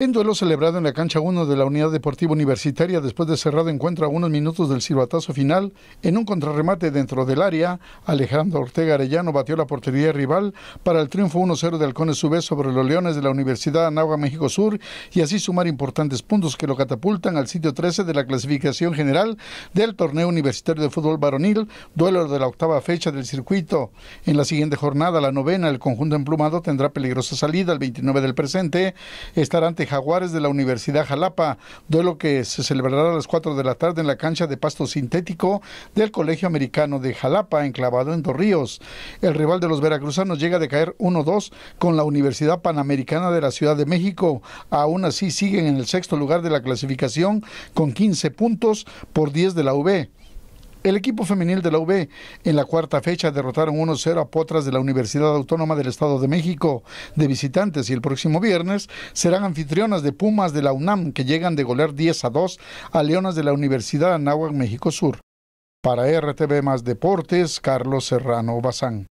En duelo celebrado en la cancha 1 de la Unidad Deportiva Universitaria, después de cerrado encuentro a unos minutos del silbatazo final, en un contrarremate dentro del área, Alejandro Ortega Arellano batió la portería rival para el triunfo 1-0 de Halcones U.B. E sobre los Leones de la Universidad Anáhuac México Sur y así sumar importantes puntos que lo catapultan al sitio 13 de la clasificación general del Torneo Universitario de Fútbol Varonil, duelo de la octava fecha del circuito. En la siguiente jornada, la novena, el conjunto emplumado tendrá peligrosa salida el 29 del presente, estará ante Jaguares de la Universidad Jalapa, duelo que se celebrará a las 4 de la tarde en la cancha de pasto sintético del Colegio Americano de Jalapa, enclavado en Dos Ríos. El rival de los veracruzanos llega de caer 1-2 con la Universidad Panamericana de la Ciudad de México. Aún así siguen en el sexto lugar de la clasificación con 15 puntos por 10 de la UB. El equipo femenil de la UB en la cuarta fecha derrotaron 1-0 a Potras de la Universidad Autónoma del Estado de México de visitantes y el próximo viernes serán anfitrionas de Pumas de la UNAM que llegan de golear 10 a 2 a Leonas de la Universidad Anáhuac México Sur. Para RTV Más Deportes, Carlos Serrano Bazán.